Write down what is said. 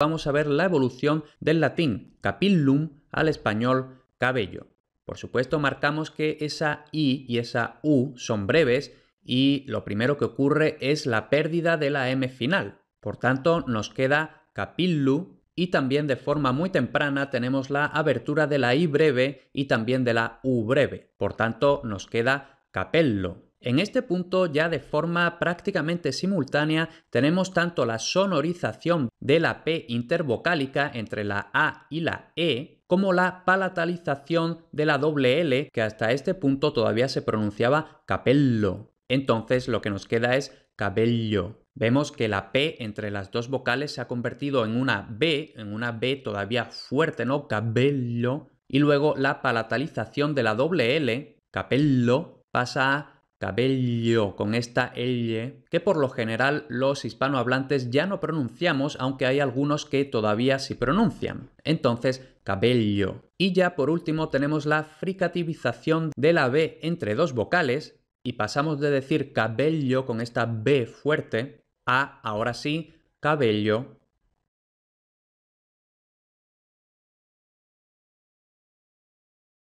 vamos a ver la evolución del latín capillum al español cabello. Por supuesto, marcamos que esa I y esa U son breves y lo primero que ocurre es la pérdida de la M final. Por tanto, nos queda capillu y también de forma muy temprana tenemos la abertura de la I breve y también de la U breve. Por tanto, nos queda capello. En este punto ya de forma prácticamente simultánea tenemos tanto la sonorización de la P intervocálica entre la A y la E como la palatalización de la doble L que hasta este punto todavía se pronunciaba capello. Entonces lo que nos queda es cabello. Vemos que la P entre las dos vocales se ha convertido en una B, en una B todavía fuerte, ¿no? Cabello. Y luego la palatalización de la doble L, capello, pasa a cabello con esta L, que por lo general los hispanohablantes ya no pronunciamos, aunque hay algunos que todavía sí pronuncian. Entonces, cabello. Y ya por último tenemos la fricativización de la B entre dos vocales y pasamos de decir cabello con esta B fuerte a, ahora sí, cabello